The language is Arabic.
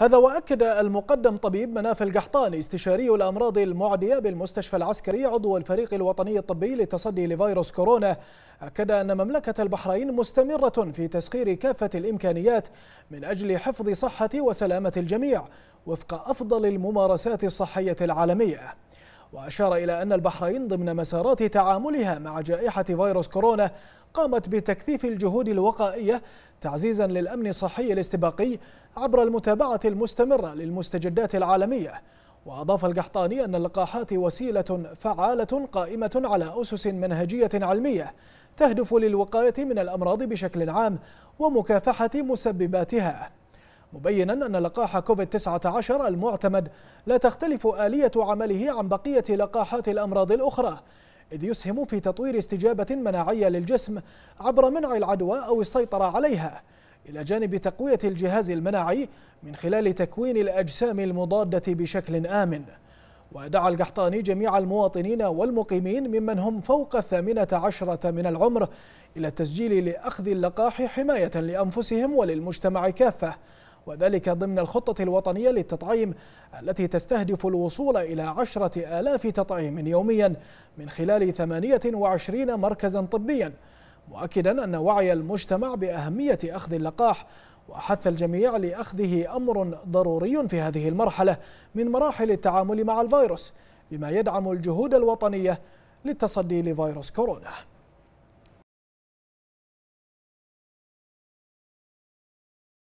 هذا وأكد المقدم طبيب مناف القحطاني استشاري الأمراض المعدية بالمستشفى العسكري عضو الفريق الوطني الطبي للتصدي لفيروس كورونا أكد أن مملكة البحرين مستمرة في تسخير كافة الإمكانيات من أجل حفظ صحة وسلامة الجميع وفق أفضل الممارسات الصحية العالمية وأشار إلى أن البحرين ضمن مسارات تعاملها مع جائحة فيروس كورونا قامت بتكثيف الجهود الوقائية تعزيزا للأمن الصحي الاستباقي عبر المتابعة المستمرة للمستجدات العالمية وأضاف القحطاني أن اللقاحات وسيلة فعالة قائمة على أسس منهجية علمية تهدف للوقاية من الأمراض بشكل عام ومكافحة مسبباتها مبينا أن لقاح كوفيد-19 المعتمد لا تختلف آلية عمله عن بقية لقاحات الأمراض الأخرى إذ يسهم في تطوير استجابة مناعية للجسم عبر منع العدوى أو السيطرة عليها إلى جانب تقوية الجهاز المناعي من خلال تكوين الأجسام المضادة بشكل آمن ودعا القحطاني جميع المواطنين والمقيمين ممن هم فوق الثامنة عشرة من العمر إلى التسجيل لأخذ اللقاح حماية لأنفسهم وللمجتمع كافة وذلك ضمن الخطة الوطنية للتطعيم التي تستهدف الوصول إلى عشرة آلاف تطعيم يوميا من خلال 28 مركزا طبيا مؤكدا أن وعي المجتمع بأهمية أخذ اللقاح وحث الجميع لأخذه أمر ضروري في هذه المرحلة من مراحل التعامل مع الفيروس بما يدعم الجهود الوطنية للتصدي لفيروس كورونا